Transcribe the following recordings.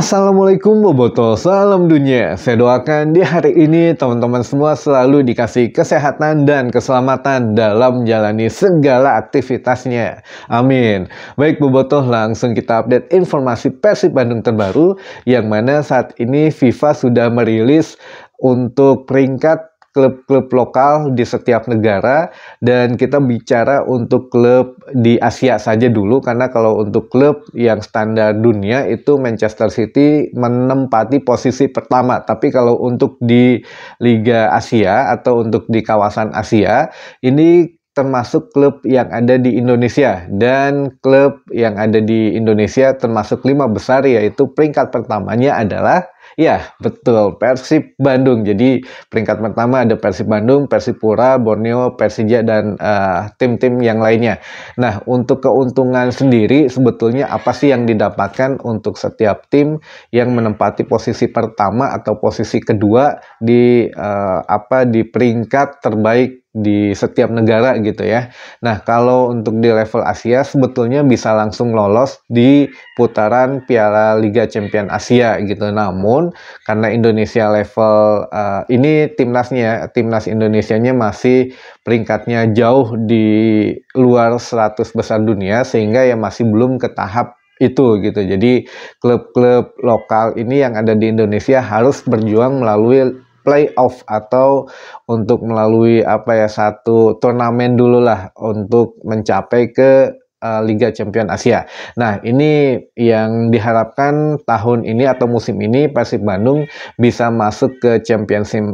Assalamualaikum Boboto, salam dunia. Saya doakan di hari ini teman-teman semua selalu dikasih kesehatan dan keselamatan dalam menjalani segala aktivitasnya. Amin. Baik Boboto, langsung kita update informasi Persib Bandung terbaru yang mana saat ini FIFA sudah merilis untuk peringkat klub-klub lokal di setiap negara dan kita bicara untuk klub di Asia saja dulu karena kalau untuk klub yang standar dunia itu Manchester City menempati posisi pertama tapi kalau untuk di Liga Asia atau untuk di kawasan Asia ini termasuk klub yang ada di Indonesia dan klub yang ada di Indonesia termasuk lima besar yaitu peringkat pertamanya adalah ya betul Persib Bandung jadi peringkat pertama ada Persib Bandung, Persipura, Borneo, Persija dan tim eh, tim-tim yang lainnya. Nah untuk keuntungan sendiri sebetulnya apa sih yang didapatkan untuk setiap tim yang menempati posisi pertama atau posisi kedua di uh, apa di peringkat terbaik di setiap negara gitu ya. Nah, kalau untuk di level Asia sebetulnya bisa langsung lolos di putaran Piala Liga Champion Asia gitu. Namun karena Indonesia level uh, ini timnasnya timnas Indonesianya masih peringkatnya jauh di luar 100 besar dunia sehingga ya masih belum ke tahap itu gitu. Jadi klub-klub lokal ini yang ada di Indonesia harus berjuang melalui playoff atau untuk melalui apa ya satu turnamen dulu lah untuk mencapai ke eh, Liga Champion Asia. Nah, ini yang diharapkan tahun ini atau musim ini Persib Bandung bisa masuk ke Championship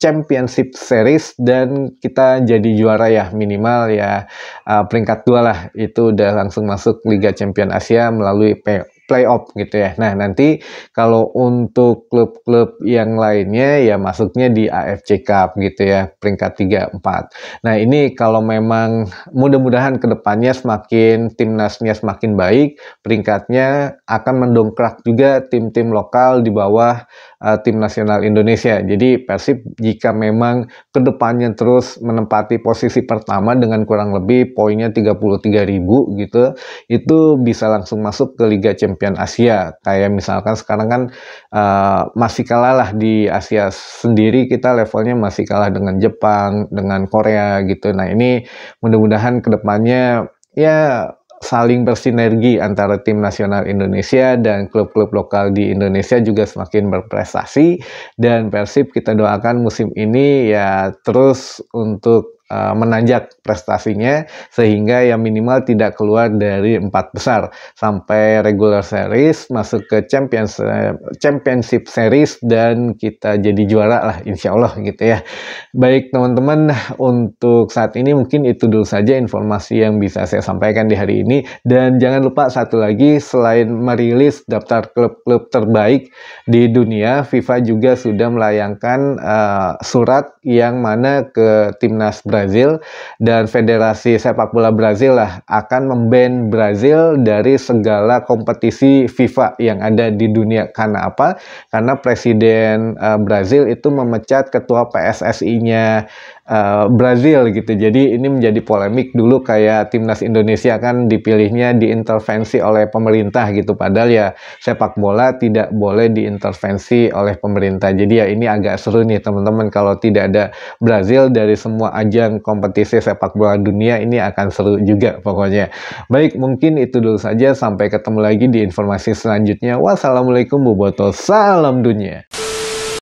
Championship Series dan kita jadi juara ya minimal ya eh, peringkat dua lah itu udah langsung masuk Liga Champion Asia melalui playoff gitu ya. Nah nanti kalau untuk klub-klub yang lainnya ya masuknya di AFC Cup gitu ya peringkat 3-4. Nah ini kalau memang mudah-mudahan kedepannya semakin timnasnya semakin baik peringkatnya akan mendongkrak juga tim-tim lokal di bawah uh, tim nasional Indonesia. Jadi Persib jika memang kedepannya terus menempati posisi pertama dengan kurang lebih poinnya 33 ribu gitu itu bisa langsung masuk ke Liga Champions champion Asia. Kayak misalkan sekarang kan uh, masih kalah lah di Asia sendiri kita levelnya masih kalah dengan Jepang, dengan Korea gitu. Nah ini mudah-mudahan kedepannya ya saling bersinergi antara tim nasional Indonesia dan klub-klub lokal di Indonesia juga semakin berprestasi dan Persib kita doakan musim ini ya terus untuk Eh, menanjak prestasinya sehingga yang minimal tidak keluar dari empat besar sampai regular series masuk ke champions eh, championship series dan kita jadi juara lah insya Allah gitu ya baik teman-teman untuk saat ini mungkin itu dulu saja informasi yang bisa saya sampaikan di hari ini dan jangan lupa satu lagi selain merilis daftar klub-klub terbaik di dunia FIFA juga sudah melayangkan uh, surat yang mana ke timnas Brazil dan Federasi Sepak Bola Brazil lah akan memban Brazil dari segala kompetisi FIFA yang ada di dunia karena apa? Karena presiden uh, Brazil itu memecat ketua PSSI-nya uh, Brazil gitu. Jadi ini menjadi polemik dulu kayak timnas Indonesia kan dipilihnya diintervensi oleh pemerintah gitu. Padahal ya sepak bola tidak boleh diintervensi oleh pemerintah. Jadi ya ini agak seru nih teman-teman kalau tidak ada Brazil dari semua ajang kompetisi sepak bola dunia ini akan seru juga pokoknya. Baik, mungkin itu dulu saja. Sampai ketemu lagi di informasi selanjutnya. Wassalamualaikum wabarakatuh. Salam dunia.